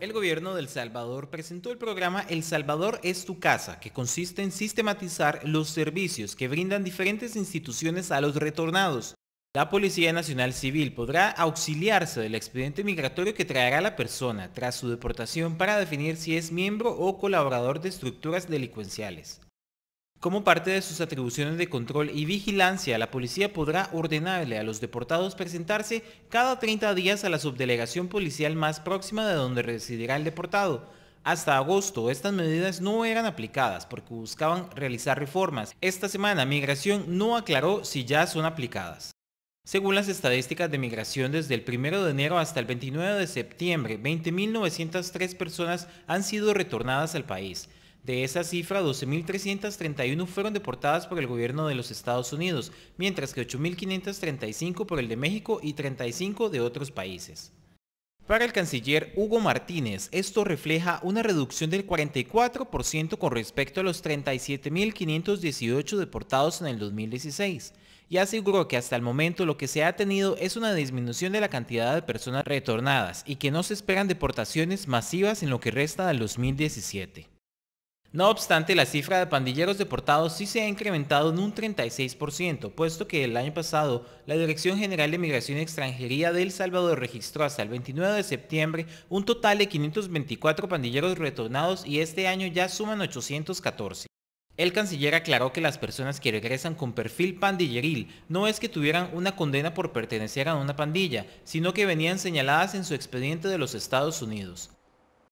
el gobierno del Salvador presentó el programa El Salvador es tu casa, que consiste en sistematizar los servicios que brindan diferentes instituciones a los retornados. La Policía Nacional Civil podrá auxiliarse del expediente migratorio que traerá la persona tras su deportación para definir si es miembro o colaborador de estructuras delincuenciales. Como parte de sus atribuciones de control y vigilancia, la policía podrá ordenarle a los deportados presentarse cada 30 días a la subdelegación policial más próxima de donde residirá el deportado. Hasta agosto estas medidas no eran aplicadas porque buscaban realizar reformas. Esta semana Migración no aclaró si ya son aplicadas. Según las estadísticas de migración, desde el 1 de enero hasta el 29 de septiembre, 20.903 personas han sido retornadas al país. De esa cifra, 12.331 fueron deportadas por el gobierno de los Estados Unidos, mientras que 8.535 por el de México y 35 de otros países. Para el canciller Hugo Martínez, esto refleja una reducción del 44% con respecto a los 37.518 deportados en el 2016, y aseguró que hasta el momento lo que se ha tenido es una disminución de la cantidad de personas retornadas y que no se esperan deportaciones masivas en lo que resta del 2017. No obstante, la cifra de pandilleros deportados sí se ha incrementado en un 36%, puesto que el año pasado la Dirección General de Migración y Extranjería de El Salvador registró hasta el 29 de septiembre un total de 524 pandilleros retornados y este año ya suman 814. El canciller aclaró que las personas que regresan con perfil pandilleril no es que tuvieran una condena por pertenecer a una pandilla, sino que venían señaladas en su expediente de los Estados Unidos.